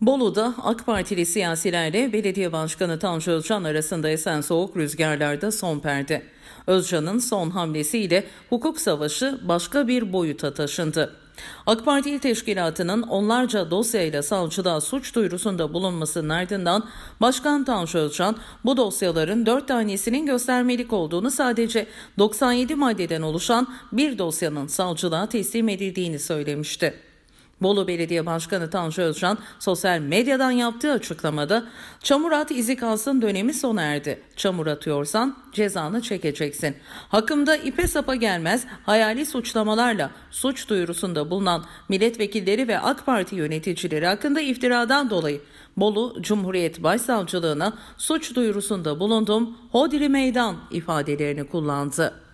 Bolu'da AK Partili siyasilerle belediye başkanı Tanju Özcan arasında esen soğuk rüzgarlarda son perde. Özcan'ın son hamlesiyle hukuk savaşı başka bir boyuta taşındı. AK Parti teşkilatının onlarca dosyayla savcılığa suç duyurusunda bulunmasının ardından Başkan Tanju Özcan bu dosyaların dört tanesinin göstermelik olduğunu sadece 97 maddeden oluşan bir dosyanın savcılığa teslim edildiğini söylemişti. Bolu Belediye Başkanı Tanju Özcan sosyal medyadan yaptığı açıklamada çamur at izi kalsın dönemi sona erdi. Çamur atıyorsan cezanı çekeceksin. Hakkımda ipe sapa gelmez hayali suçlamalarla suç duyurusunda bulunan milletvekilleri ve AK Parti yöneticileri hakkında iftiradan dolayı Bolu Cumhuriyet Başsavcılığına suç duyurusunda bulundum hodri meydan ifadelerini kullandı.